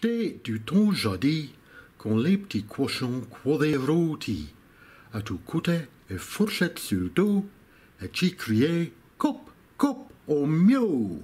J'étais du temps jadis, quand les petits cochons croisaient rôtis, à tout côté et fourchette sur le dos, et qui criaient Coupe, coupe, au mieux!